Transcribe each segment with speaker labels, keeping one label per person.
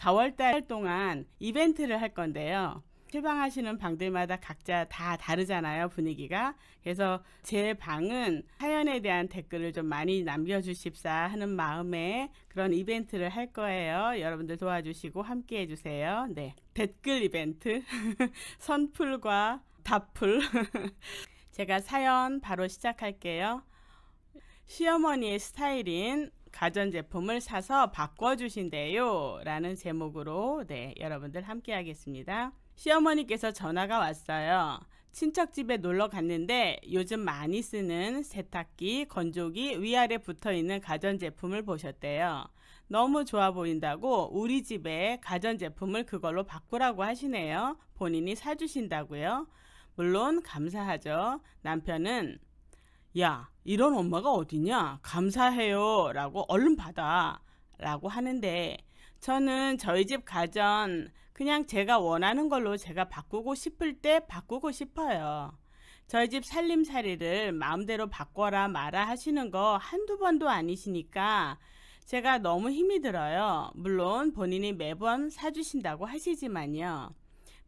Speaker 1: 4월달 동안 이벤트를 할 건데요. 실방하시는 방들마다 각자 다 다르잖아요 분위기가 그래서 제 방은 사연에 대한 댓글을 좀 많이 남겨주십사 하는 마음에 그런 이벤트를 할 거예요 여러분들 도와주시고 함께 해주세요 네 댓글 이벤트 선풀과 답풀 제가 사연 바로 시작할게요 시어머니의 스타일인 가전제품을 사서 바꿔주신대요. 라는 제목으로 네, 여러분들 함께 하겠습니다. 시어머니께서 전화가 왔어요. 친척집에 놀러 갔는데 요즘 많이 쓰는 세탁기, 건조기 위아래 붙어 있는 가전제품을 보셨대요. 너무 좋아 보인다고 우리 집에 가전제품을 그걸로 바꾸라고 하시네요. 본인이 사주신다고요. 물론 감사하죠. 남편은 야 이런 엄마가 어디냐 감사해요 라고 얼른 받아 라고 하는데 저는 저희 집 가전 그냥 제가 원하는 걸로 제가 바꾸고 싶을 때 바꾸고 싶어요. 저희 집 살림살이를 마음대로 바꿔라 말아 하시는 거 한두 번도 아니시니까 제가 너무 힘이 들어요. 물론 본인이 매번 사주신다고 하시지만요.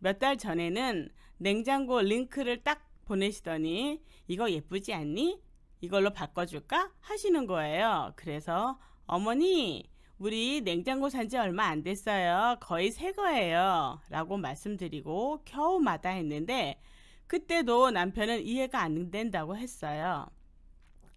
Speaker 1: 몇 달 전에는 냉장고 링크를 딱 보내시더니 이거 예쁘지 않니? 이걸로 바꿔줄까? 하시는 거예요. 그래서 어머니 우리 냉장고 산지 얼마 안 됐어요. 거의 새 거예요. 라고 말씀드리고 겨우 마다 했는데 그때도 남편은 이해가 안 된다고 했어요.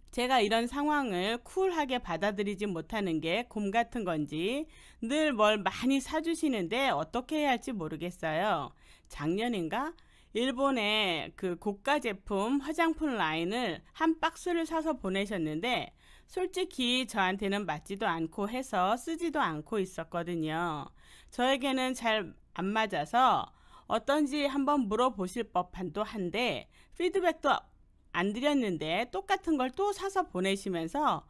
Speaker 1: 제가 이런 상황을 쿨하게 받아들이지 못하는 게 곰 같은 건지 늘 뭘 많이 사주시는데 어떻게 해야 할지 모르겠어요. 작년인가 일본의 그 고가 제품 화장품 라인을 한 박스를 사서 보내셨는데 솔직히 저한테는 맞지도 않고 해서 쓰지도 않고 있었거든요. 저에게는 잘 안 맞아서 어떤지 한번 물어보실 법한도 한데 피드백도 안 드렸는데 똑같은 걸 또 사서 보내시면서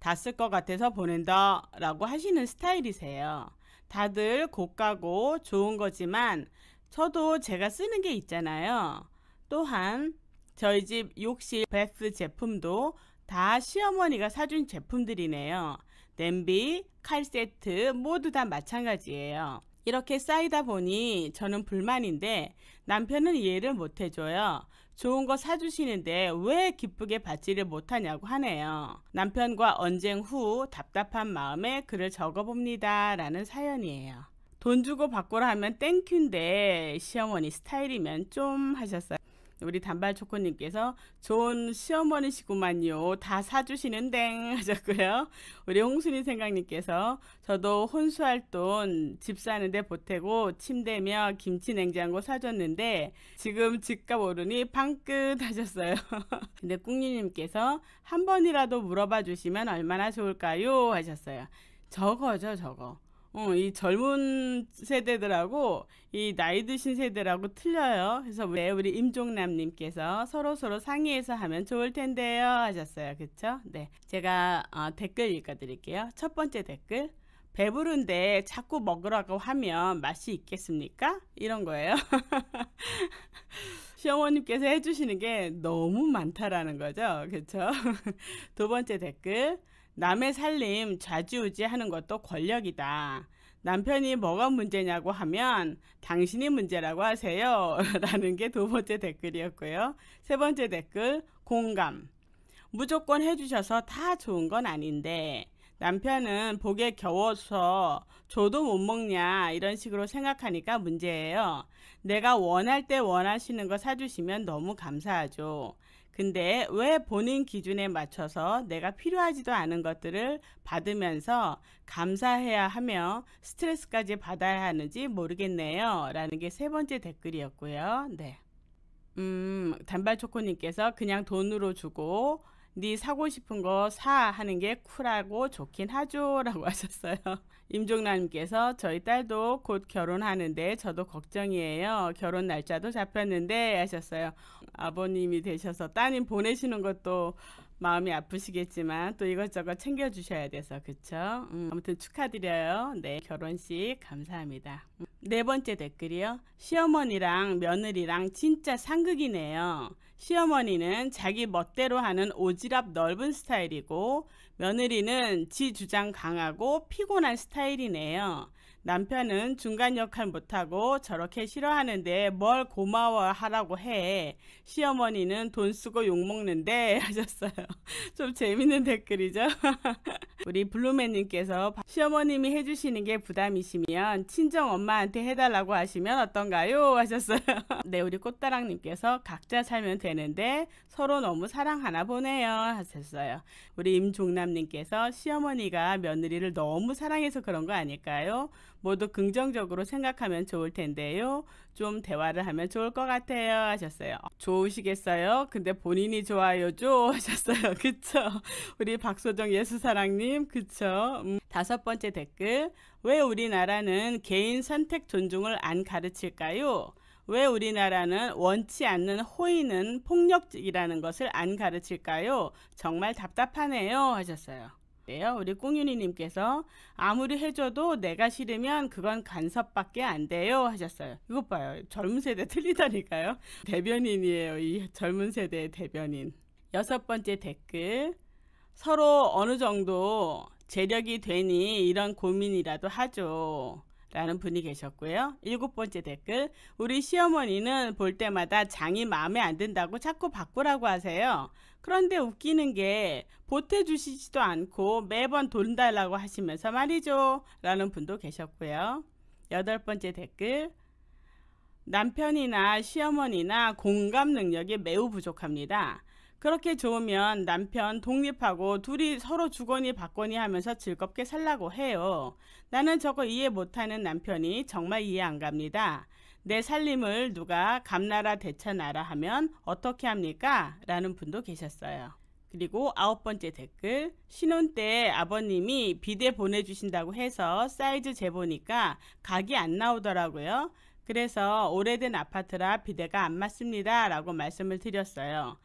Speaker 1: 다 쓸 것 같아서 보낸다 라고 하시는 스타일이세요. 다들 고가고 좋은 거지만 저도 제가 쓰는 게 있잖아요. 또한 저희 집 욕실 베스 제품도 다 시어머니가 사준 제품들이네요. 냄비, 칼 세트 모두 다 마찬가지예요. 이렇게 쌓이다 보니 저는 불만인데 남편은 이해를 못 해줘요. 좋은 거 사주시는데 왜 기쁘게 받지를 못하냐고 하네요. 남편과 언쟁 후 답답한 마음에 글을 적어봅니다. 라는 사연이에요. 돈 주고 바꾸라 하면 땡큐인데 시어머니 스타일이면 좀 하셨어요. 우리 단발 초코님께서 좋은 시어머니시구만요. 다 사주시는 땡 하셨고요. 우리 홍순이 생각님께서 저도 혼수할 돈 집 사는데 보태고 침대며 김치 냉장고 사줬는데 지금 집값 오르니 방긋 하셨어요. 근데 꿍니님께서 한 번이라도 물어봐 주시면 얼마나 좋을까요 하셨어요. 저거죠 저거. 어, 이 젊은 세대들하고 이 나이 드신 세대라고 틀려요. 그래서 왜 네, 우리 임종남님께서 서로 서로 상의해서 하면 좋을 텐데요 하셨어요. 그쵸? 네, 제가 어, 댓글 읽어드릴게요. 첫 번째 댓글. 배부른데 자꾸 먹으라고 하면 맛이 있겠습니까? 이런 거예요. 시어머님께서 해주시는 게 너무 많다라는 거죠. 그쵸? 두 번째 댓글. 남의 살림 좌지우지 하는 것도 권력이다. 남편이 뭐가 문제냐고 하면 당신이 문제라고 하세요. 라는 게 두 번째 댓글이었고요. 세 번째 댓글 공감. 무조건 해주셔서 다 좋은 건 아닌데 남편은 복에 겨워서 줘도 못 먹냐 이런 식으로 생각하니까 문제예요. 내가 원할 때 원하시는 거 사주시면 너무 감사하죠. 근데 왜 본인 기준에 맞춰서 내가 필요하지도 않은 것들을 받으면서 감사해야 하며 스트레스까지 받아야 하는지 모르겠네요. 라는 게 세 번째 댓글이었고요. 네. 음, 단발초코님께서 그냥 돈으로 주고 네 사고 싶은 거 사 하는 게 쿨하고 좋긴 하죠 라고 하셨어요 임종남님께서 저희 딸도 곧 결혼하는데 저도 걱정이에요. 결혼 날짜도 잡혔는데 하셨어요. 아버님이 되셔서 따님 보내시는 것도 마음이 아프시겠지만 또 이것저것 챙겨주셔야 돼서 그쵸? 음, 아무튼 축하드려요. 네 결혼식 감사합니다. 음, 네 번째 댓글이요. 시어머니랑 며느리랑 진짜 상극이네요. 시어머니는 자기 멋대로 하는 오지랖 넓은 스타일이고 며느리는 지 주장 강하고 피곤한 스타일이네요. 남편은 중간 역할 못하고 저렇게 싫어하는데 뭘 고마워하라고 해. 시어머니는 돈 쓰고 욕먹는데 하셨어요. 좀 재밌는 댓글이죠. 우리 블루맨님께서 시어머님이 해주시는 게 부담이시면 친정 엄마한테 해달라고 하시면 어떤가요? 하셨어요. 네, 우리 꽃다랑님께서 각자 살면 되는데 서로 너무 사랑하나 보네요. 하셨어요. 우리 임종남님께서 시어머니가 며느리를 너무 사랑해서 그런 거 아닐까요? 모두 긍정적으로 생각하면 좋을 텐데요. 좀 대화를 하면 좋을 것 같아요. 하셨어요. 좋으시겠어요? 근데 본인이 좋아요죠? 하셨어요. 그쵸? 우리 박소정 예수사랑님, 그쵸? 음. 다섯 번째 댓글. 왜 우리나라는 개인 선택 존중을 안 가르칠까요? 왜 우리나라는 원치 않는 호의는 폭력이라는 것을 안 가르칠까요? 정말 답답하네요. 하셨어요. 네요. 우리 꽁윤이님께서 아무리 해줘도 내가 싫으면 그건 간섭밖에 안 돼요 하셨어요. 이것 봐요. 젊은 세대 틀리다니까요. 대변인이에요. 이 젊은 세대의 대변인. 여섯 번째 댓글. 서로 어느 정도 재력이 되니 이런 고민이라도 하죠. 라는 분이 계셨고요. 일곱 번째 댓글 우리 시어머니는 볼 때마다 장이 마음에 안 든다고 자꾸 바꾸라고 하세요. 그런데 웃기는 게 보태주시지도 않고 매번 돈 달라고 하시면서 말이죠. 라는 분도 계셨고요. 여덟 번째 댓글 남편이나 시어머니나 공감 능력이 매우 부족합니다. 그렇게 좋으면 남편 독립하고 둘이 서로 주거니 받거니 하면서 즐겁게 살라고 해요. 나는 저거 이해 못하는 남편이 정말 이해 안 갑니다. 내 살림을 누가 감나라 대차나라 하면 어떻게 합니까? 라는 분도 계셨어요. 그리고 아홉 번째 댓글 신혼 때 아버님이 비대 보내주신다고 해서 사이즈 재보니까 각이 안 나오더라고요. 그래서 오래된 아파트라 비대가 안 맞습니다 라고 말씀을 드렸어요.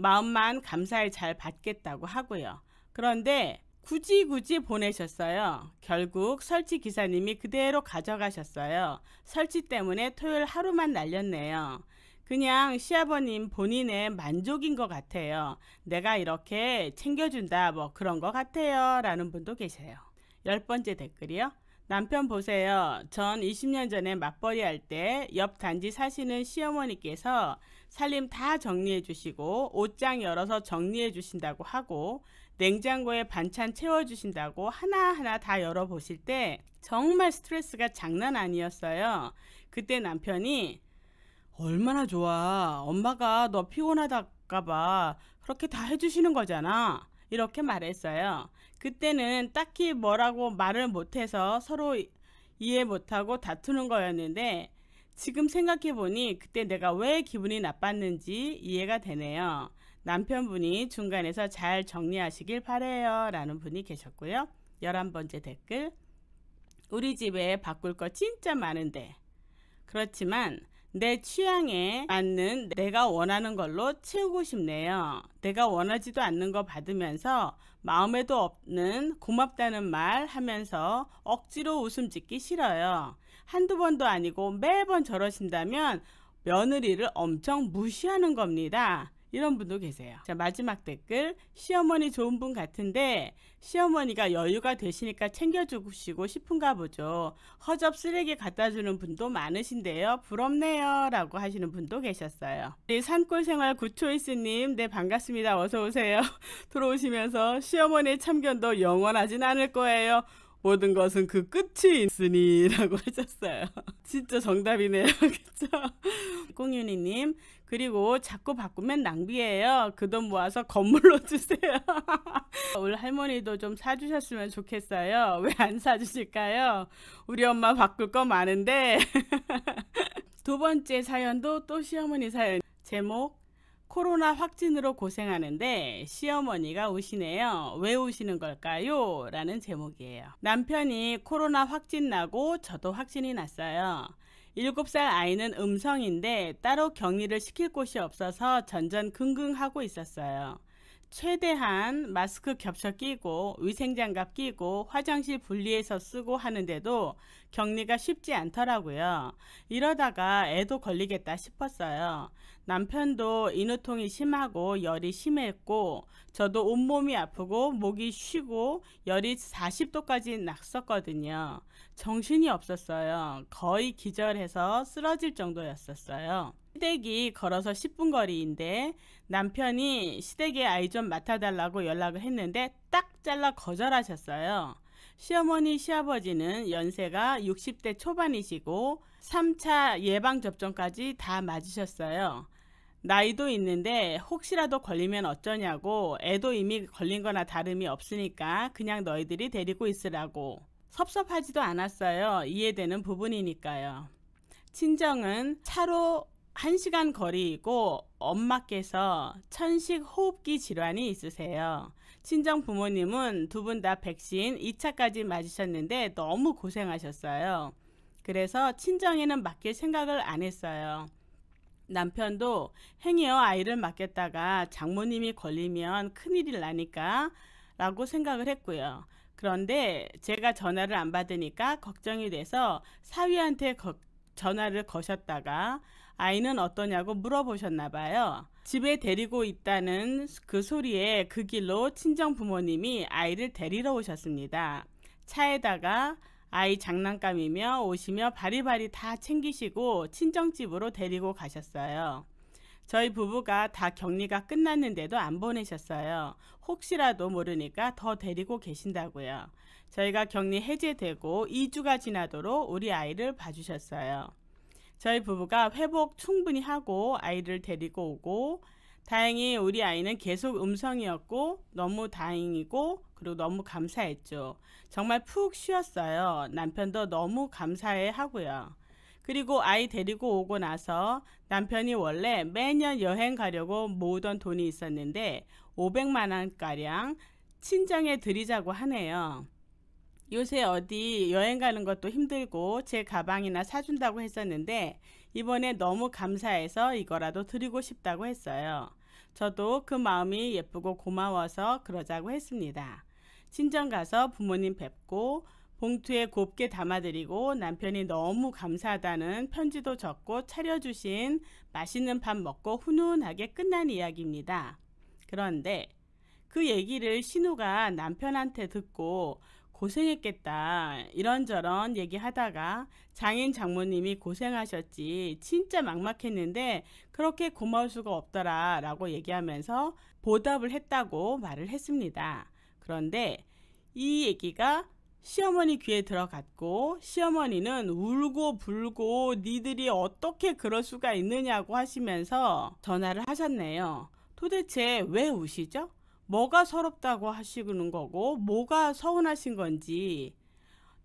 Speaker 1: 마음만 감사를 잘 받겠다고 하고요. 그런데 굳이 굳이 보내셨어요. 결국 설치 기사님이 그대로 가져가셨어요. 설치 때문에 토요일 하루만 날렸네요. 그냥 시아버님 본인의 만족인 것 같아요. 내가 이렇게 챙겨준다 뭐 그런 것 같아요 라는 분도 계세요. 열 번째 댓글이요. 남편 보세요. 전 20년 전에 맞벌이 할 때 옆 단지 사시는 시어머니께서 살림 다 정리해 주시고 옷장 열어서 정리해 주신다고 하고 냉장고에 반찬 채워 주신다고 하나하나 다 열어 보실 때 정말 스트레스가 장난 아니었어요. 그때 남편이 얼마나 좋아. 엄마가 너 피곤하다까봐 그렇게 다 해주시는 거잖아. 이렇게 말했어요. 그때는 딱히 뭐라고 말을 못해서 서로 이해 못하고 다투는 거였는데 지금 생각해보니 그때 내가 왜 기분이 나빴는지 이해가 되네요. 남편분이 중간에서 잘 정리하시길 바래요. 라는 분이 계셨고요. 11번째 댓글. 우리 집에 바꿀 거 진짜 많은데. 그렇지만 내 취향에 맞는 내가 원하는 걸로 채우고 싶네요. 내가 원하지도 않는 거 받으면서 마음에도 없는 고맙다는 말 하면서 억지로 웃음 짓기 싫어요. 한두 번도 아니고 매번 저러신다면 며느리를 엄청 무시하는 겁니다. 이런 분도 계세요. 자 마지막 댓글 시어머니 좋은 분 같은데 시어머니가 여유가 되시니까 챙겨주시고 싶은가 보죠. 허접 쓰레기 갖다주는 분도 많으신데요. 부럽네요 라고 하시는 분도 계셨어요. 네, 산골생활 구초이스님 네 반갑습니다. 어서오세요. 들어오시면서 시어머니의 참견도 영원하진 않을 거예요. 모든 것은 그 끝이 있으니라고 하셨어요. 진짜 정답이네요. 그렇죠? 꽁윤이님 그리고 자꾸 바꾸면 낭비예요. 그 돈 모아서 건물로 주세요. 우리 할머니도 좀 사주셨으면 좋겠어요. 왜 안 사주실까요? 우리 엄마 바꿀 거 많은데 두 번째 사연도 또 시어머니 사연 제목 코로나 확진으로 고생하는데 시어머니가 우시네요. 왜 우시는 걸까요? 라는 제목이에요. 남편이 코로나 확진 나고 저도 확진이 났어요. 7살 아이는 음성인데 따로 격리를 시킬 곳이 없어서 전전긍긍하고 있었어요. 최대한 마스크 겹쳐 끼고 위생장갑 끼고 화장실 분리해서 쓰고 하는데도 격리가 쉽지 않더라고요. 이러다가 애도 걸리겠다 싶었어요. 남편도 인후통이 심하고 열이 심했고 저도 온몸이 아프고 목이 쉬고 열이 40도까지 났었거든요. 정신이 없었어요. 거의 기절해서 쓰러질 정도였었어요. 시댁이 걸어서 10분 거리인데 남편이 시댁에 아이 좀 맡아달라고 연락을 했는데 딱 잘라 거절하셨어요. 시어머니 시아버지는 연세가 60대 초반이시고 3차 예방접종까지 다 맞으셨어요. 나이도 있는데 혹시라도 걸리면 어쩌냐고 애도 이미 걸린 거나 다름이 없으니까 그냥 너희들이 데리고 있으라고 섭섭하지도 않았어요. 이해되는 부분이니까요. 친정은 차로 1시간 거리이고 엄마께서 천식 호흡기 질환이 있으세요. 친정 부모님은 두 분 다 백신 2차까지 맞으셨는데 너무 고생하셨어요. 그래서 친정에는 맡길 생각을 안 했어요. 남편도 행여 아이를 맡겼다가 장모님이 걸리면 큰일이 나니까 라고 생각을 했고요. 그런데 제가 전화를 안 받으니까 걱정이 돼서 사위한테 거, 전화를 거셨다가 아이는 어떠냐고 물어보셨나 봐요. 집에 데리고 있다는 그 소리에 그 길로 친정 부모님이 아이를 데리러 오셨습니다. 차에다가 아이 장난감이며 옷이며 바리바리 다 챙기시고 친정집으로 데리고 가셨어요. 저희 부부가 다 격리가 끝났는데도 안 보내셨어요. 혹시라도 모르니까 더 데리고 계신다고요. 저희가 격리 해제되고 2주가 지나도록 우리 아이를 봐주셨어요. 저희 부부가 회복 충분히 하고 아이를 데리고 오고 다행히 우리 아이는 계속 음성이었고 너무 다행이고 그리고 너무 감사했죠. 정말 푹 쉬었어요. 남편도 너무 감사해 하고요. 그리고 아이 데리고 오고 나서 남편이 원래 매년 여행 가려고 모으던 돈이 있었는데 500만 원가량 친정에 드리자고 하네요. 요새 어디 여행 가는 것도 힘들고 제 가방이나 사준다고 했었는데 이번에 너무 감사해서 이거라도 드리고 싶다고 했어요. 저도 그 마음이 예쁘고 고마워서 그러자고 했습니다. 친정 가서 부모님 뵙고 봉투에 곱게 담아드리고 남편이 너무 감사하다는 편지도 적고 차려주신 맛있는 밥 먹고 훈훈하게 끝난 이야기입니다. 그런데 그 얘기를 신우가 남편한테 듣고 고생했겠다. 이런저런 얘기하다가 장인 장모님이 고생하셨지. 진짜 막막했는데 그렇게 고마울 수가 없더라. 라고 얘기하면서 보답을 했다고 말을 했습니다. 그런데 이 얘기가 시어머니 귀에 들어갔고 시어머니는 울고 불고 니들이 어떻게 그럴 수가 있느냐고 하시면서 전화를 하셨네요. 도대체 왜 우시죠? 뭐가 서럽다고 하시는 거고 뭐가 서운하신 건지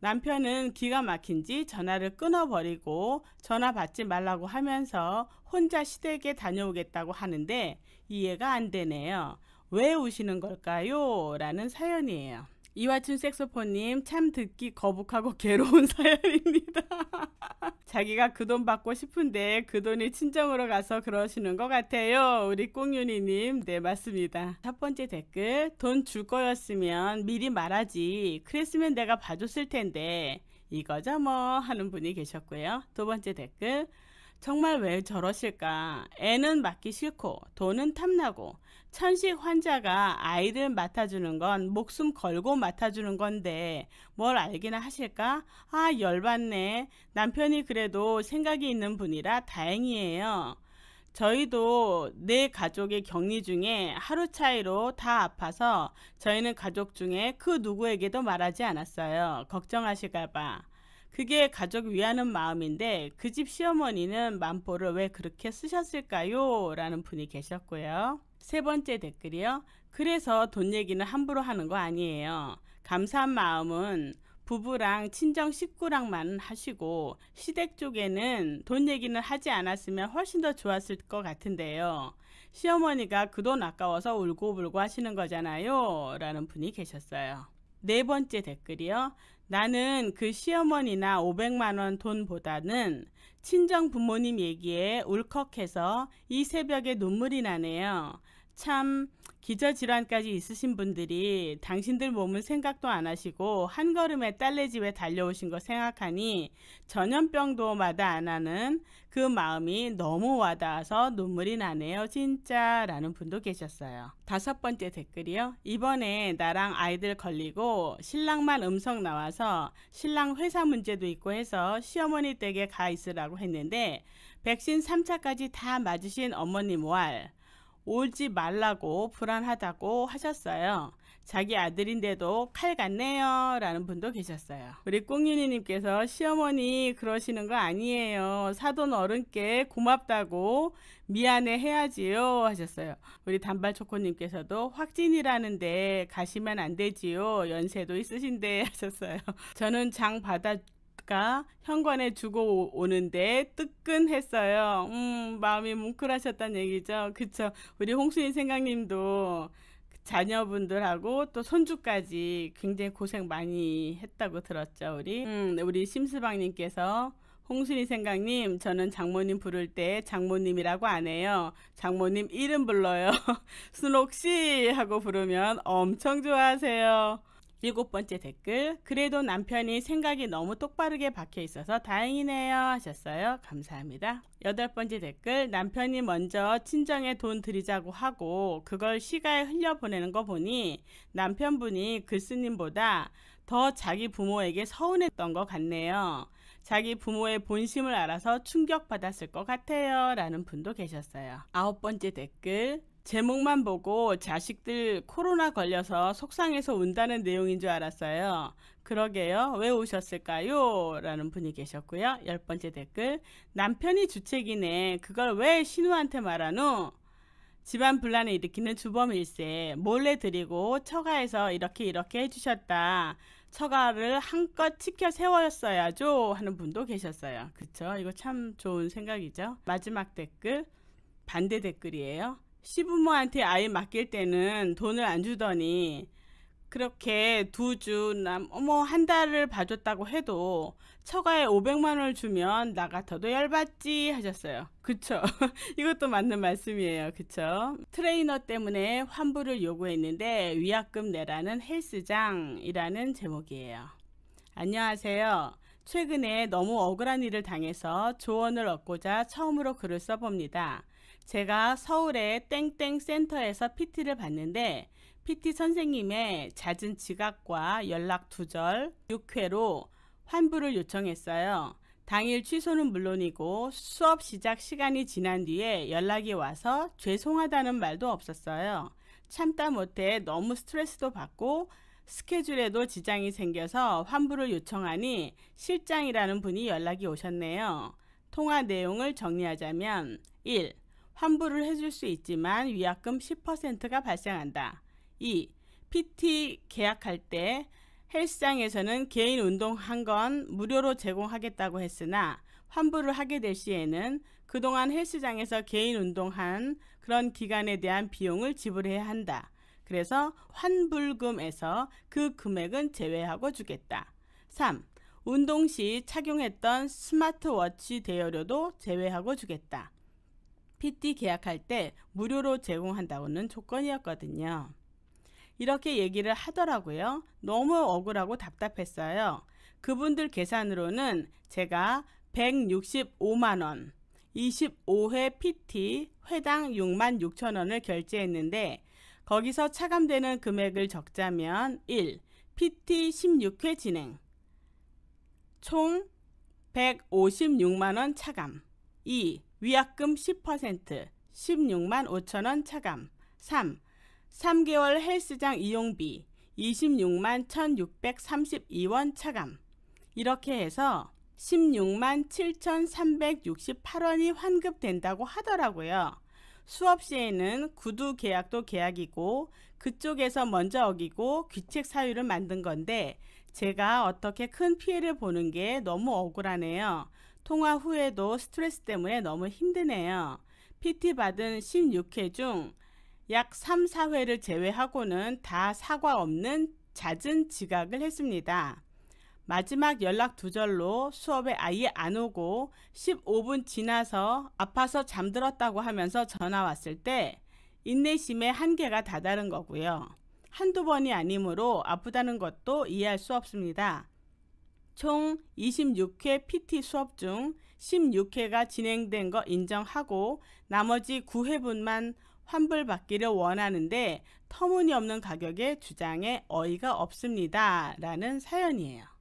Speaker 1: 남편은 기가 막힌지 전화를 끊어버리고 전화 받지 말라고 하면서 혼자 시댁에 다녀오겠다고 하는데 이해가 안 되네요. 왜 우시는 걸까요? 라는 사연이에요. 이화춘 색소폰님 참 듣기 거북하고 괴로운 사연입니다. 자기가 그 돈 받고 싶은데 그 돈이 친정으로 가서 그러시는 것 같아요. 우리 꽁윤이님 네 맞습니다. 첫 번째 댓글 돈 줄 거였으면 미리 말하지. 그랬으면 내가 봐줬을 텐데 이거죠 뭐 하는 분이 계셨고요. 두 번째 댓글 정말 왜 저러실까? 애는 맡기 싫고 돈은 탐나고 천식 환자가 아이를 맡아주는 건 목숨 걸고 맡아주는 건데 뭘 알기나 하실까? 아 열받네. 남편이 그래도 생각이 있는 분이라 다행이에요. 저희도 네 가족의 격리 중에 하루 차이로 다 아파서 저희는 가족 중에 그 누구에게도 말하지 않았어요. 걱정하실까봐. 그게 가족 위하는 마음인데 그 집 시어머니는 만보를 왜 그렇게 쓰셨을까요? 라는 분이 계셨고요. 세 번째 댓글이요. 그래서 돈 얘기는 함부로 하는 거 아니에요. 감사한 마음은 부부랑 친정 식구랑만 하시고 시댁 쪽에는 돈 얘기는 하지 않았으면 훨씬 더 좋았을 것 같은데요. 시어머니가 그 돈 아까워서 울고불고 하시는 거잖아요. 라는 분이 계셨어요. 네 번째 댓글이요. 나는 그 시어머니나 500만원 돈보다는 친정 부모님 얘기에 울컥해서 이 새벽에 눈물이 나네요. 참 기저 질환까지 있으신 분들이 당신들 몸을 생각도 안 하시고 한 걸음에 딸내 집에 달려오신 거 생각하니 전염병도 마다 안 하는 그 마음이 너무 와닿아서 눈물이 나네요 진짜 라는 분도 계셨어요. 다섯 번째 댓글이요. 이번에 나랑 아이들 걸리고 신랑만 음성 나와서 신랑 회사 문제도 있고 해서 시어머니 댁에 가 있으라고 했는데 백신 3차까지 다 맞으신 어머님 왈 오지 말라고 불안하다고 하셨어요. 자기 아들인데도 칼 같네요 라는 분도 계셨어요. 우리 꽁윤이님께서 시어머니 그러시는 거 아니에요. 사돈 어른께 고맙다고 미안해 해야지요 하셨어요. 우리 단발초코님께서도 확진이라는데 가시면 안 되지요. 연세도 있으신데 하셨어요. 저는 장 받아 아까 현관에 주고 오는데 뜨끈했어요. 음, 마음이 뭉클하셨다는 얘기죠. 그쵸. 우리 홍수인 생강님도 그 자녀분들하고 또 손주까지 굉장히 고생 많이 했다고 들었죠, 우리. 음, 우리 심수방님께서 홍순이 생각님, 저는 장모님 부를 때 장모님이라고 안 해요. 장모님 이름 불러요. 순옥씨 하고 부르면 엄청 좋아하세요. 일곱 번째 댓글. 그래도 남편이 생각이 너무 똑바르게 박혀 있어서 다행이네요. 하셨어요. 감사합니다. 여덟 번째 댓글. 남편이 먼저 친정에 돈 드리자고 하고 그걸 시가에 흘려보내는 거 보니 남편분이 글스님보다 더 자기 부모에게 서운했던 것 같네요. 자기 부모의 본심을 알아서 충격받았을 것 같아요. 라는 분도 계셨어요. 아홉 번째 댓글. 제목만 보고 자식들 코로나 걸려서 속상해서 운다는 내용인 줄 알았어요. 그러게요. 왜 오셨을까요? 라는 분이 계셨고요. 열 번째 댓글. 남편이 주책이네. 그걸 왜 신우한테 말하노? 집안 분란을 일으키는 주범일세. 몰래 드리고 처가에서 이렇게 이렇게 해주셨다. 처가를 한껏 치켜 세웠어야죠. 하는 분도 계셨어요. 그쵸? 이거 참 좋은 생각이죠. 마지막 댓글. 반대 댓글이에요. 시부모한테 아예 맡길 때는 돈을 안 주더니 그렇게 두 주나 뭐 한 달을 봐줬다고 해도 처가에 500만 원을 주면 나 같아도 열받지 하셨어요. 그쵸? 이것도 맞는 말씀이에요. 그쵸? 트레이너 때문에 환불을 요구했는데 위약금 내라는 헬스장이라는 제목이에요. 안녕하세요. 최근에 너무 억울한 일을 당해서 조언을 얻고자 처음으로 글을 써봅니다. 제가 서울의 땡땡 센터에서 PT를 받는데 PT 선생님의 잦은 지각과 연락 두절 6회로 환불을 요청했어요. 당일 취소는 물론이고 수업 시작 시간이 지난 뒤에 연락이 와서 죄송하다는 말도 없었어요. 참다 못해 너무 스트레스도 받고 스케줄에도 지장이 생겨서 환불을 요청하니 실장이라는 분이 연락이 오셨네요. 통화 내용을 정리하자면 1. 환불을 해줄 수 있지만 위약금 10%가 발생한다. 2. PT 계약할 때 헬스장에서는 개인 운동한 건 무료로 제공하겠다고 했으나 환불을 하게 될 시에는 그동안 헬스장에서 개인 운동한 그런 기간에 대한 비용을 지불해야 한다. 그래서 환불금에서 그 금액은 제외하고 주겠다. 3. 운동 시 착용했던 스마트워치 대여료도 제외하고 주겠다. PT 계약할 때 무료로 제공한다고는 조건이었거든요. 이렇게 얘기를 하더라고요. 너무 억울하고 답답했어요. 그분들 계산으로는 제가 165만원, 25회 PT 회당 6만 6천원을 결제했는데 거기서 차감되는 금액을 적자면 1. PT 16회 진행 총 156만원 차감 2. 위약금 10%, 16만 5천원 차감. 3. 3개월 헬스장 이용비 26만 1,632원 차감. 이렇게 해서 16만 7,368원이 환급된다고 하더라고요. 수업 시에는 구두 계약도 계약이고 그쪽에서 먼저 어기고 귀책 사유를 만든 건데 제가 어떻게 큰 피해를 보는 게 너무 억울하네요. 통화 후에도 스트레스 때문에 너무 힘드네요. PT 받은 16회 중 약 3, 4회를 제외하고는 다 사과 없는 잦은 지각을 했습니다. 마지막 연락 두절로 수업에 아예 안 오고 15분 지나서 아파서 잠들었다고 하면서 전화 왔을 때 인내심의 한계가 다다른 거고요. 한두 번이 아니므로 아프다는 것도 이해할 수 없습니다. 총 26회 PT 수업 중 16회가 진행된 거 인정하고 나머지 9회분만 환불받기를 원하는데 터무니없는 가격에 주장에 어이가 없습니다. 라는 사연이에요.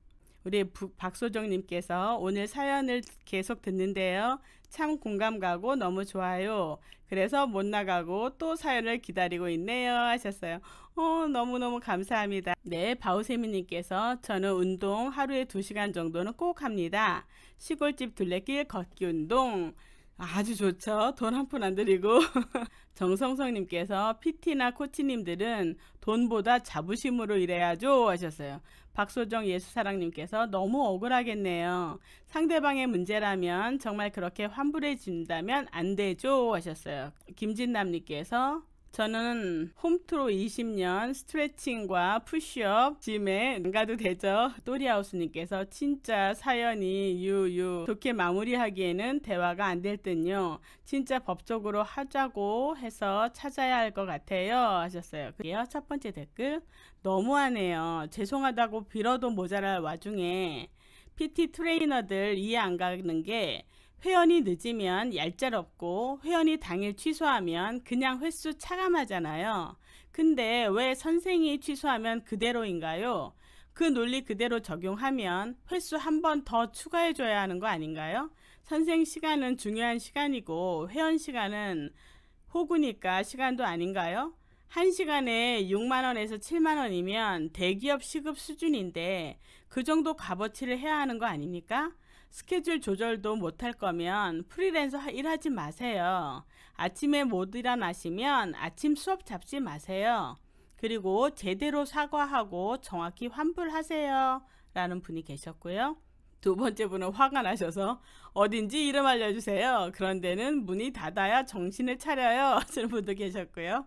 Speaker 1: 우리 박소정님께서 오늘 사연을 계속 듣는데요. 참 공감 가고 너무 좋아요. 그래서 못 나가고 또 사연을 기다리고 있네요. 하셨어요. 어, 너무너무 감사합니다. 네, 바우세미님께서 저는 운동 하루에 2시간 정도는 꼭 합니다. 시골집 둘레길 걷기 운동. 아주 좋죠. 돈 한 푼안 들이고. 정성성님께서 PT나 코치님들은 돈보다 자부심으로 일해야죠 하셨어요. 박소정 예수사랑님께서 너무 억울하겠네요. 상대방의 문제라면 정말 그렇게 환불해 준다면 안 되죠 하셨어요. 김진남님께서 저는 홈트로 20년 스트레칭과 푸쉬업 짐에 안 가도 되죠. 또리하우스님께서 진짜 사연이 유유 좋게 마무리하기에는 대화가 안될 듯요. 진짜 법적으로 하자고 해서 찾아야 할 것 같아요 하셨어요. 그게첫 번째 댓글 너무하네요. 죄송하다고 빌어도 모자랄 와중에 PT 트레이너들 이해 안 가는 게 회원이 늦으면 얄짤없고 회원이 당일 취소하면 그냥 횟수 차감하잖아요. 근데 왜 선생이 취소하면 그대로인가요? 그 논리 그대로 적용하면 횟수 한 번 더 추가해줘야 하는 거 아닌가요? 선생 시간은 중요한 시간이고 회원 시간은 호구니까 시간도 아닌가요? 한시간에 6만원에서 7만원이면 대기업 시급 수준인데 그 정도 값어치를 해야 하는 거 아닙니까? 스케줄 조절도 못할 거면 프리랜서 일하지 마세요. 아침에 못 일어나시면 아침 수업 잡지 마세요. 그리고 제대로 사과하고 정확히 환불하세요. 라는 분이 계셨고요. 두 번째 분은 화가 나셔서 어딘지 이름 알려주세요. 그런데는 문이 닫아야 정신을 차려요. 하시는 분도 계셨고요.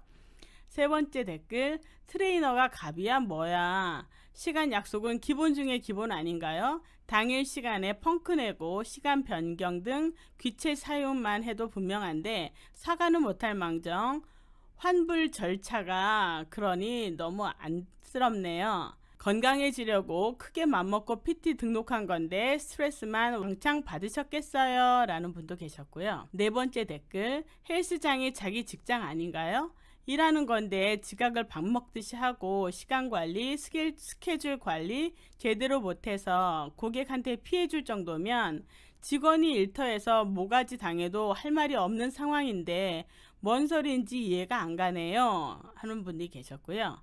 Speaker 1: 세 번째 댓글 트레이너가 갑이야 뭐야 시간 약속은 기본 중에 기본 아닌가요? 당일 시간에 펑크 내고 시간 변경 등 귀체 사용만 해도 분명한데 사과는 못할 망정 환불 절차가 그러니 너무 안쓰럽네요. 건강해지려고 크게 맘먹고 PT 등록한 건데 스트레스만 왕창 받으셨겠어요? 라는 분도 계셨고요. 네 번째 댓글 헬스장이 자기 직장 아닌가요? 일하는 건데 지각을 밥 먹듯이 하고 시간 관리, 스케, 스케줄 관리 제대로 못해서 고객한테 피해줄 정도면 직원이 일터에서 뭐가지 당해도 할 말이 없는 상황인데 뭔 소리인지 이해가 안 가네요 하는 분이 계셨고요.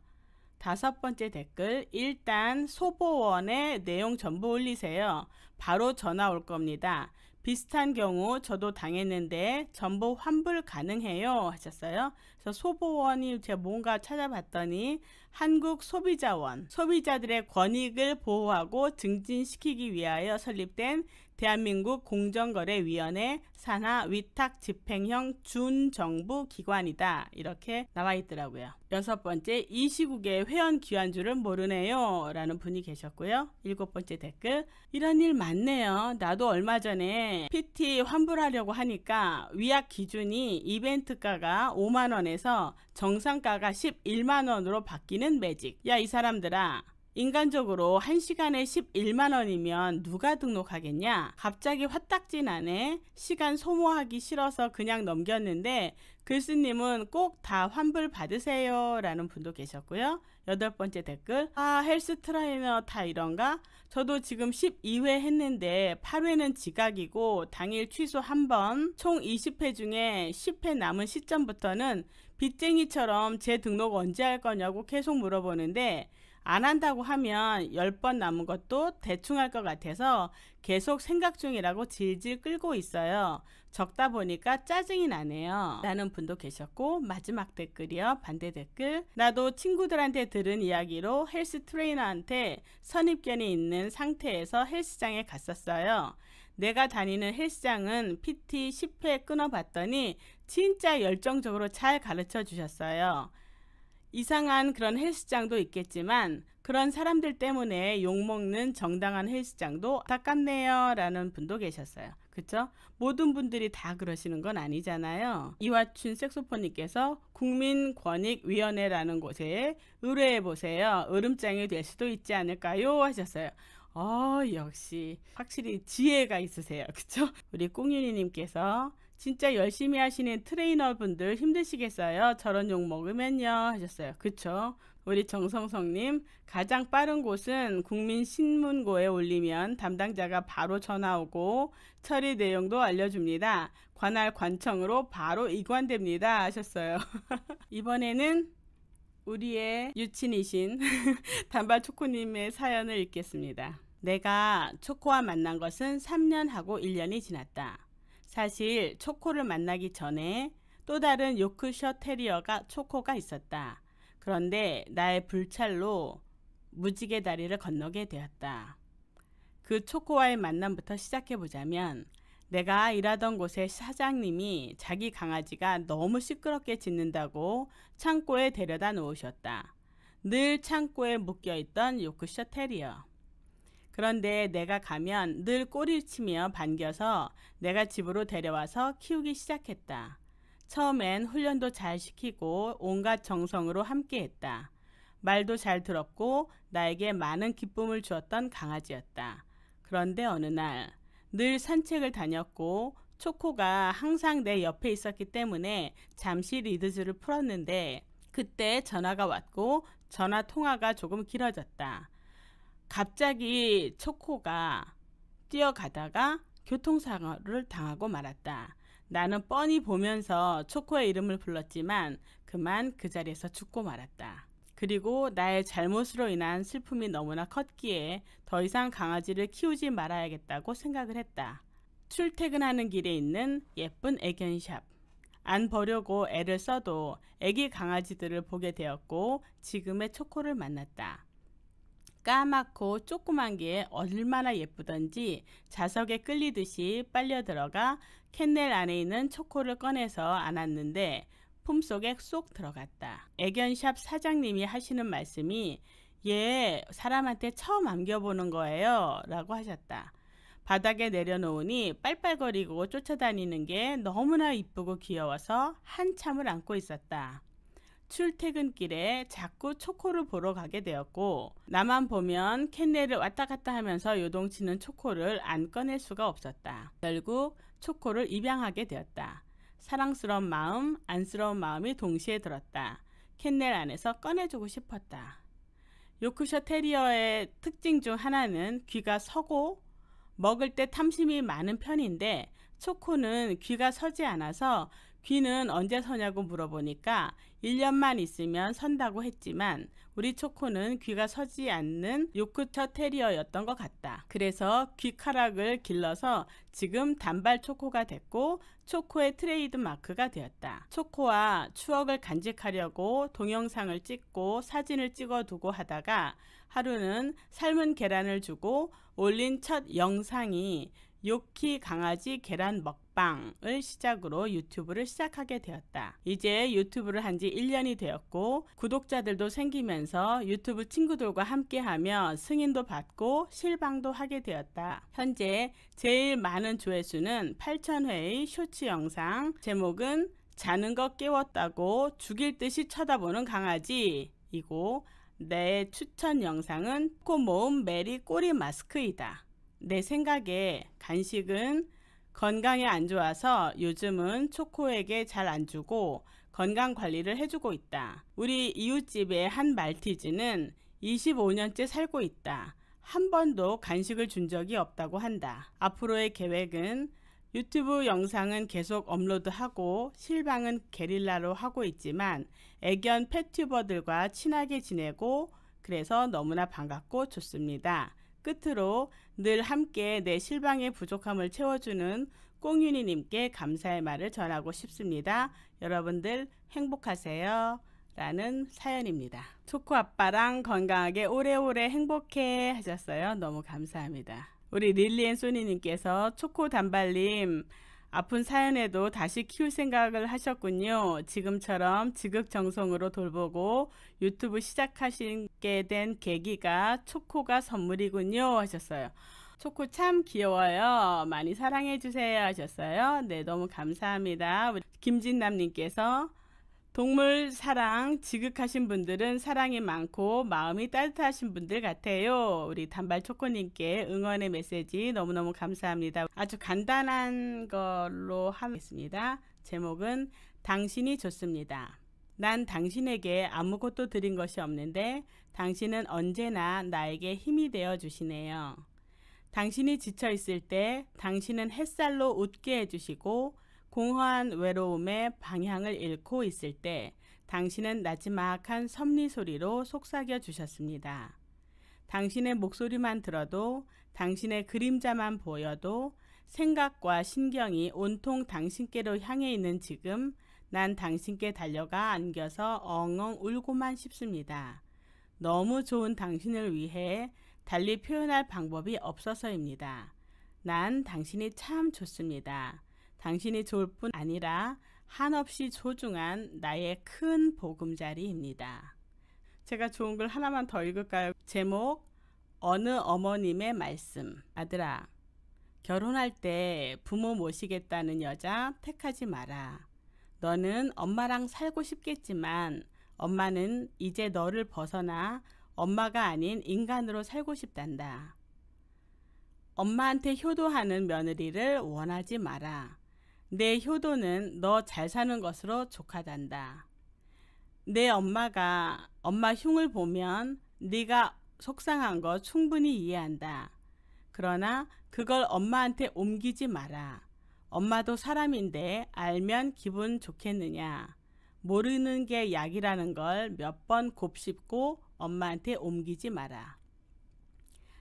Speaker 1: 다섯 번째 댓글 일단 소보원의 내용 전부 올리세요. 바로 전화 올 겁니다. 비슷한 경우 저도 당했는데 전부 환불 가능해요 하셨어요. 그래서 소보원이 제가 뭔가 찾아봤더니 한국 소비자원 소비자들의 권익을 보호하고 증진시키기 위하여 설립된 대한민국 공정거래위원회 산하 위탁 집행형 준정부 기관이다. 이렇게 나와 있더라고요. 여섯 번째, 이 시국에 회원 귀환주를 모르네요. 라는 분이 계셨고요. 일곱 번째 댓글, 이런 일 많네요. 나도 얼마 전에 PT 환불하려고 하니까 위약 기준이 이벤트가가 5만원에서 정상가가 11만원으로 바뀌는 매직. 야, 이 사람들아. 인간적으로 1시간에 11만원이면 누가 등록하겠냐? 갑자기 화딱진 안에 시간 소모하기 싫어서 그냥 넘겼는데 글스님은 꼭 다 환불 받으세요 라는 분도 계셨고요. 여덟 번째 댓글 아 헬스 트라이너 다 이런가? 저도 지금 12회 했는데 8회는 지각이고 당일 취소 한번총 20회 중에 10회 남은 시점부터는 빚쟁이처럼 제 등록 언제 할 거냐고 계속 물어보는데 안 한다고 하면 1 0번 남은 것도 대충 할 것 같아서 계속 생각 중이라고 질질 끌고 있어요. 적다 보니까 짜증이 나네요. 라는 분도 계셨고 마지막 댓글이요. 반대 댓글. 나도 친구들한테 들은 이야기로 헬스 트레이너한테 선입견이 있는 상태에서 헬스장에 갔었어요. 내가 다니는 헬스장은 PT 10회 끊어봤더니 진짜 열정적으로 잘 가르쳐 주셨어요. 이상한 그런 헬스장도 있겠지만 그런 사람들 때문에 욕먹는 정당한 헬스장도 아깝네요 라는 분도 계셨어요. 그쵸? 모든 분들이 다 그러시는 건 아니잖아요. 이화춘 색소폰님께서 국민권익위원회라는 곳에 의뢰해보세요. 으름장이 될 수도 있지 않을까요? 하셨어요. 어, 역시 확실히 지혜가 있으세요. 그쵸? 우리 꽁윤이님께서 진짜 열심히 하시는 트레이너분들 힘드시겠어요. 저런 욕 먹으면요 하셨어요. 그쵸? 우리 정성성님 가장 빠른 곳은 국민신문고에 올리면 담당자가 바로 전화오고 처리 내용도 알려줍니다. 관할 관청으로 바로 이관됩니다 하셨어요. 이번에는 우리의 유친이신 단발초코님의 사연을 읽겠습니다. 내가 초코와 만난 것은 3년하고 1년이 지났다. 사실 초코를 만나기 전에 또 다른 요크셔 테리어가 초코가 있었다. 그런데 나의 불찰로 무지개 다리를 건너게 되었다. 그 초코와의 만남부터 시작해 보자면 내가 일하던 곳의 사장님이 자기 강아지가 너무 시끄럽게 짖는다고 창고에 데려다 놓으셨다. 늘 창고에 묶여 있던 요크셔 테리어. 그런데 내가 가면 늘 꼬리를 치며 반겨서 내가 집으로 데려와서 키우기 시작했다. 처음엔 훈련도 잘 시키고 온갖 정성으로 함께했다. 말도 잘 들었고 나에게 많은 기쁨을 주었던 강아지였다. 그런데 어느 날 늘 산책을 다녔고 초코가 항상 내 옆에 있었기 때문에 잠시 리드즈를 풀었는데 그때 전화가 왔고 전화 통화가 조금 길어졌다. 갑자기 초코가 뛰어가다가 교통사고를 당하고 말았다. 나는 뻔히 보면서 초코의 이름을 불렀지만 그만 그 자리에서 죽고 말았다. 그리고 나의 잘못으로 인한 슬픔이 너무나 컸기에 더 이상 강아지를 키우지 말아야겠다고 생각을 했다. 출퇴근하는 길에 있는 예쁜 애견샵. 안 보려고 애를 써도 애기 강아지들을 보게 되었고 지금의 초코를 만났다. 까맣고 조그만 게 얼마나 예쁘던지 자석에 끌리듯이 빨려 들어가 캔넬 안에 있는 초코를 꺼내서 안았는데 품속에 쏙 들어갔다. 애견샵 사장님이 하시는 말씀이 얘 사람한테 처음 안겨보는 거예요 라고 하셨다. 바닥에 내려놓으니 빨빨거리고 쫓아다니는 게 너무나 이쁘고 귀여워서 한참을 안고 있었다. 출퇴근길에 자꾸 초코를 보러 가게 되었고 나만 보면 캔넬을 왔다 갔다 하면서 요동치는 초코를 안 꺼낼 수가 없었다. 결국 초코를 입양하게 되었다. 사랑스러운 마음, 안쓰러운 마음이 동시에 들었다. 캔넬 안에서 꺼내주고 싶었다. 요크셔 테리어의 특징 중 하나는 귀가 서고 먹을 때 탐심이 많은 편인데 초코는 귀가 서지 않아서 귀는 언제 서냐고 물어보니까 1년만 있으면 선다고 했지만 우리 초코는 귀가 서지 않는 요크처 테리어였던 것 같다. 그래서 귀카락을 길러서 지금 단발 초코가 됐고 초코의 트레이드 마크가 되었다. 초코와 추억을 간직하려고 동영상을 찍고 사진을 찍어두고 하다가 하루는 삶은 계란을 주고 올린 첫 영상이 요키 강아지 계란 먹방을 시작으로 유튜브를 시작하게 되었다. 이제 유튜브를 한 지 1년이 되었고 구독자들도 생기면서 유튜브 친구들과 함께하며 승인도 받고 실방도 하게 되었다. 현재 제일 많은 조회수는 8,000회의 쇼츠 영상 제목은 자는 거 깨웠다고 죽일 듯이 쳐다보는 강아지이고 내 추천 영상은 코모음 메리 꼬리 마스크이다. 내 생각에 간식은 건강에 안 좋아서 요즘은 초코에게 잘 안 주고 건강 관리를 해주고 있다. 우리 이웃집의 한 말티즈는 25년째 살고 있다. 한 번도 간식을 준 적이 없다고 한다. 앞으로의 계획은 유튜브 영상은 계속 업로드하고 실방은 게릴라로 하고 있지만 애견 펫튜버들과 친하게 지내고 그래서 너무나 반갑고 좋습니다. 끝으로 늘 함께 내 실방의 부족함을 채워주는 꽁윤이님께 감사의 말을 전하고 싶습니다. 여러분들 행복하세요. 라는 사연입니다. 초코 아빠랑 건강하게 오래오래 행복해 하셨어요. 너무 감사합니다. 우리 릴리앤 소니님께서 초코 단발님 아픈 사연에도 다시 키울 생각을 하셨군요. 지금처럼 지극정성으로 돌보고 유튜브 시작하시게 된 계기가 초코가 선물이군요 하셨어요. 초코 참 귀여워요. 많이 사랑해 주세요 하셨어요. 네, 너무 감사합니다. 김진남님께서 동물 사랑 지극하신 분들은 사랑이 많고 마음이 따뜻하신 분들 같아요. 우리 단발 초코님께 응원의 메시지 너무너무 감사합니다. 아주 간단한 걸로 하겠습니다. 제목은 당신이 좋습니다. 난 당신에게 아무것도 드린 것이 없는데 당신은 언제나 나에게 힘이 되어 주시네요. 당신이 지쳐 있을 때 당신은 햇살로 웃게 해주시고 공허한 외로움의 방향을 잃고 있을 때 당신은 나지막한 섭리 소리로 속삭여 주셨습니다. 당신의 목소리만 들어도 당신의 그림자만 보여도 생각과 신경이 온통 당신께로 향해 있는 지금 난 당신께 달려가 안겨서 엉엉 울고만 싶습니다. 너무 좋은 당신을 위해 달리 표현할 방법이 없어서입니다. 난 당신이 참 좋습니다. 당신이 좋을 뿐 아니라 한없이 소중한 나의 큰 보금자리입니다. 제가 좋은 걸 하나만 더 읽을까요? 제목 어느 어머님의 말씀 아들아 결혼할 때 부모 모시겠다는 여자 택하지 마라. 너는 엄마랑 살고 싶겠지만 엄마는 이제 너를 벗어나 엄마가 아닌 인간으로 살고 싶단다. 엄마한테 효도하는 며느리를 원하지 마라. 내 효도는 너 잘 사는 것으로 조카단다내 엄마가 엄마 흉을 보면 네가 속상한 거 충분히 이해한다. 그러나 그걸 엄마한테 옮기지 마라. 엄마도 사람인데 알면 기분 좋겠느냐. 모르는 게 약이라는 걸 몇 번 곱씹고 엄마한테 옮기지 마라.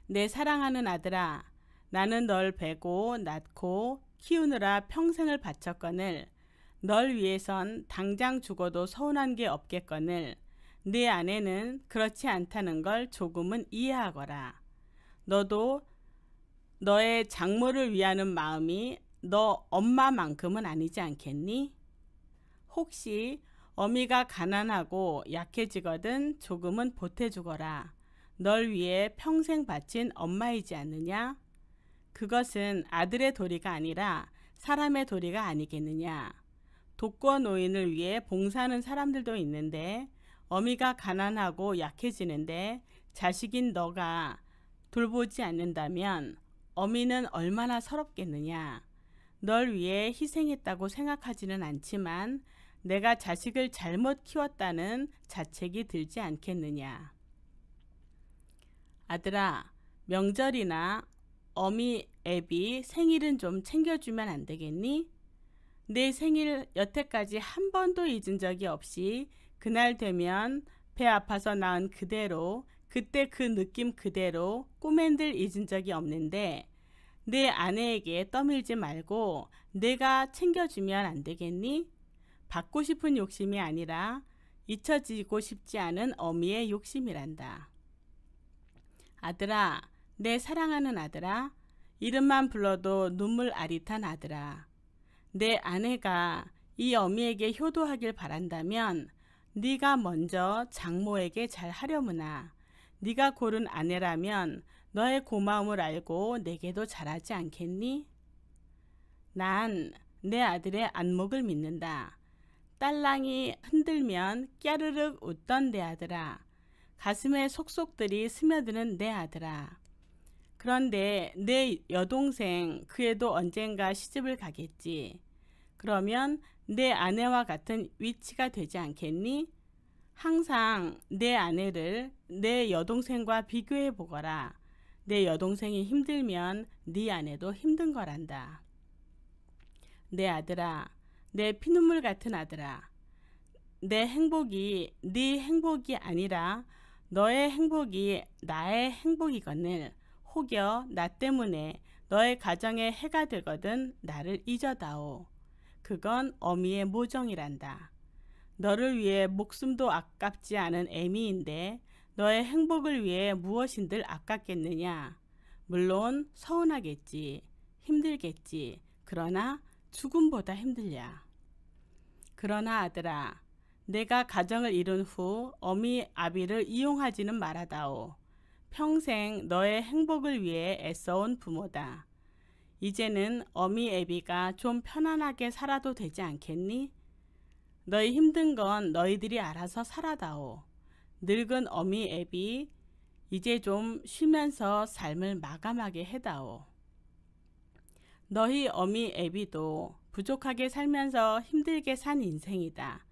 Speaker 1: 내 사랑하는 아들아, 나는 널 베고 낳고 키우느라 평생을 바쳤거늘 널 위해선 당장 죽어도 서운한 게 없겠거늘 네 아내는 그렇지 않다는 걸 조금은 이해하거라. 너도 너의 장모를 위하는 마음이 너 엄마만큼은 아니지 않겠니? 혹시 어미가 가난하고 약해지거든 조금은 보태주거라. 널 위해 평생 바친 엄마이지 않느냐? 그것은 아들의 도리가 아니라 사람의 도리가 아니겠느냐. 독거 노인을 위해 봉사하는 사람들도 있는데 어미가 가난하고 약해지는데 자식인 너가 돌보지 않는다면 어미는 얼마나 서럽겠느냐. 널 위해 희생했다고 생각하지는 않지만 내가 자식을 잘못 키웠다는 자책이 들지 않겠느냐. 아들아, 명절이나 어미 앱이 생일은 좀 챙겨주면 안 되겠니? 내 생일 여태까지 한 번도 잊은 적이 없이 그날 되면 배 아파서 낳은 그대로 그때 그 느낌 그대로 꼬맨들 잊은 적이 없는데 내 아내에게 떠밀지 말고 내가 챙겨주면 안 되겠니? 받고 싶은 욕심이 아니라 잊혀지고 싶지 않은 어미의 욕심이란다. 아들아, 내 사랑하는 아들아, 이름만 불러도 눈물 아릿한 아들아, 내 아내가 이 어미에게 효도하길 바란다면 네가 먼저 장모에게 잘 하려무나 네가 고른 아내라면 너의 고마움을 알고 내게도 잘하지 않겠니? 난 내 아들의 안목을 믿는다. 딸랑이 흔들면 깨르륵 웃던 내 아들아. 가슴에 속속들이 스며드는 내 아들아. 그런데 내 여동생 그 애도 언젠가 시집을 가겠지. 그러면 내 아내와 같은 위치가 되지 않겠니? 항상 내 아내를 내 여동생과 비교해 보거라. 내 여동생이 힘들면 네 아내도 힘든 거란다. 내 아들아, 내 피눈물 같은 아들아, 내 행복이 네 행복이 아니라 너의 행복이 나의 행복이거늘 혹여 나 때문에 너의 가정에 해가 되거든 나를 잊어다오. 그건 어미의 모정이란다. 너를 위해 목숨도 아깝지 않은 애미인데 너의 행복을 위해 무엇인들 아깝겠느냐. 물론 서운하겠지, 힘들겠지. 그러나 죽음보다 힘들랴. 그러나 아들아, 내가 가정을 이룬 후 어미 아비를 이용하지는 말하다오 평생 너의 행복을 위해 애써온 부모다. 이제는 어미 애비가 좀 편안하게 살아도 되지 않겠니? 너희 힘든 건 너희들이 알아서 살아다오. 늙은 어미 애비, 이제 좀 쉬면서 삶을 마감하게 해다오. 너희 어미 애비도 부족하게 살면서 힘들게 산 인생이다.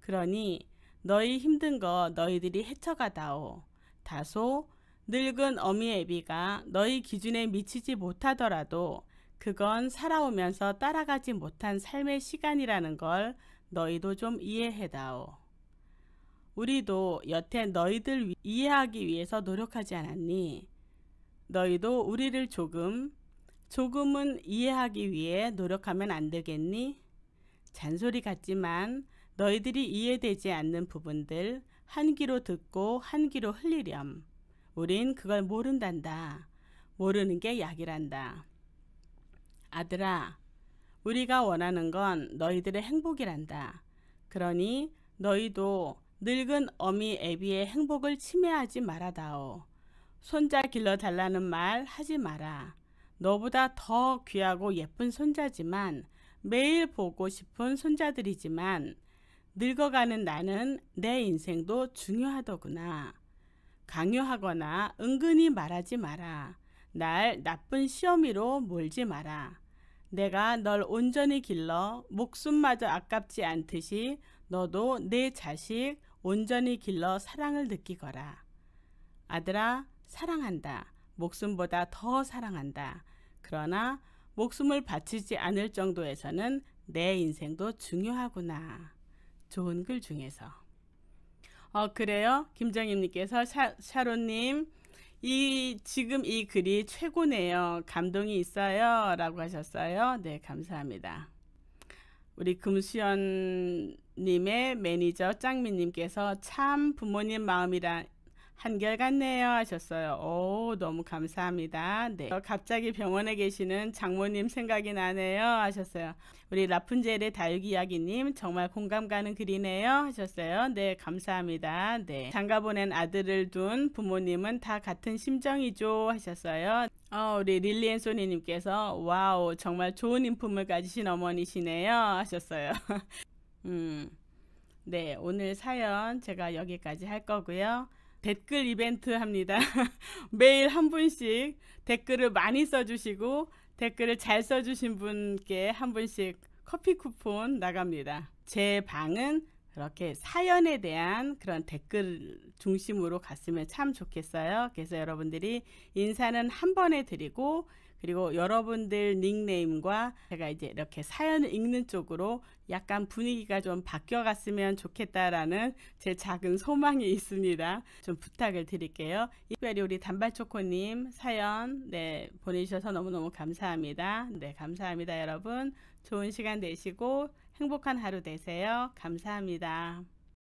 Speaker 1: 그러니 너희 힘든 거 너희들이 헤쳐가다오. 다소 늙은 어미 애비가 너희 기준에 미치지 못하더라도 그건 살아오면서 따라가지 못한 삶의 시간이라는 걸 너희도 좀 이해해다오. 우리도 여태 너희들 이해하기 위해서 노력하지 않았니? 너희도 우리를 조금, 조금은 이해하기 위해 노력하면 안 되겠니? 잔소리 같지만 너희들이 이해되지 않는 부분들 한 귀로 듣고 한 귀로 흘리렴. 우린 그걸 모른단다. 모르는 게 약이란다. 아들아, 우리가 원하는 건 너희들의 행복이란다. 그러니 너희도 늙은 어미 애비의 행복을 침해하지 말아다오. 손자 길러 달라는 말 하지 마라. 너보다 더 귀하고 예쁜 손자지만 매일 보고 싶은 손자들이지만 늙어가는 나는 내 인생도 중요하더구나. 강요하거나 은근히 말하지 마라. 날 나쁜 시험이로 몰지 마라. 내가 널 온전히 길러 목숨마저 아깝지 않듯이 너도 내 자식 온전히 길러 사랑을 느끼거라. 아들아 사랑한다. 목숨보다 더 사랑한다. 그러나 목숨을 바치지 않을 정도에서는 내 인생도 중요하구나. 좋은 글 중에서 어, 그래요? 김정임님께서 샤론님, 이, 지금 이 글이 최고네요. 감동이 있어요. 라고 하셨어요. 네, 감사합니다. 우리 금수연님의 매니저 짱미님께서 참 부모님 마음이라 한결같네요 하셨어요. 오 너무 감사합니다. 네 어, 갑자기 병원에 계시는 장모님 생각이 나네요 하셨어요. 우리 라푼젤의 다육이야기님 정말 공감 가는 글이네요 하셨어요. 네 감사합니다. 네 장가 보낸 아들을 둔 부모님은 다 같은 심정이죠 하셨어요. 어, 우리 릴리앤소니님께서 와우 정말 좋은 인품을 가지신 어머니시네요 하셨어요. 음, 네 오늘 사연 제가 여기까지 할 거고요. 댓글 이벤트 합니다. 매일 한 분씩 댓글을 많이 써주시고 댓글을 잘 써주신 분께 한 분씩 커피 쿠폰 나갑니다. 제 방은 이렇게 사연에 대한 그런 댓글 중심으로 갔으면 참 좋겠어요. 그래서 여러분들이 인사는 한 번에 드리고 그리고 여러분들 닉네임과 제가 이제 이렇게 사연을 읽는 쪽으로 약간 분위기가 좀 바뀌어갔으면 좋겠다라는 제 작은 소망이 있습니다. 좀 부탁을 드릴게요. 특별히 우리 단발초코님 사연 네 보내주셔서 너무너무 감사합니다. 네 감사합니다 여러분. 좋은 시간 되시고 행복한 하루 되세요. 감사합니다.